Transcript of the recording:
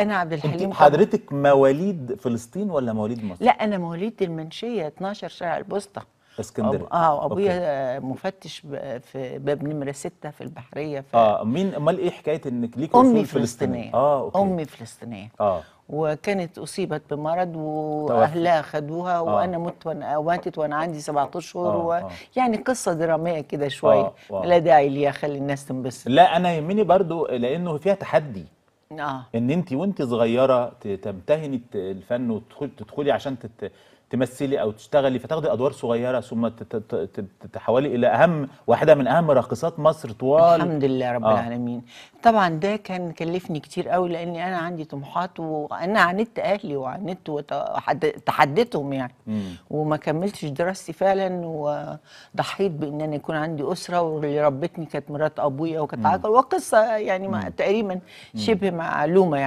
انا عبد الحليم حضرتك مواليد فلسطين ولا مواليد مصر لا انا مواليد المنشيه 12 شارع البوسطه اسكندريه اه ابويا مفتش في باب نمره 6 في البحريه ف... اه مين امال ايه حكايه انك ليك امي فلسطينيه اه أوكي. امي فلسطينيه اه وكانت اصيبت بمرض واهلها خدوها آه. وانا مت وانا ماتت وانا عندي 17 شهور آه. و... آه. يعني قصه دراميه كده شويه آه. آه. لا داعي ليها خلي الناس تنبسط لا انا يهمني برضو لانه فيها تحدي آه. ان انت وانت صغيره تمتهني الفن وتدخلي عشان تت... تمثلي او تشتغلي فتاخدي ادوار صغيره ثم تتحولي الى اهم واحده من اهم راقصات مصر طوال الحمد لله رب آه. العالمين طبعا ده كان كلفني كتير قوي لاني انا عندي طموحات وانا عاندت اهلي وعاندت وتحديتهم يعني مم. وما كملتش دراستي فعلا وضحيت بان انا يكون عندي اسره واللي ربتني كانت مرات ابويا وكانت عاقل وقصه يعني تقريبا شبه معلومه يعني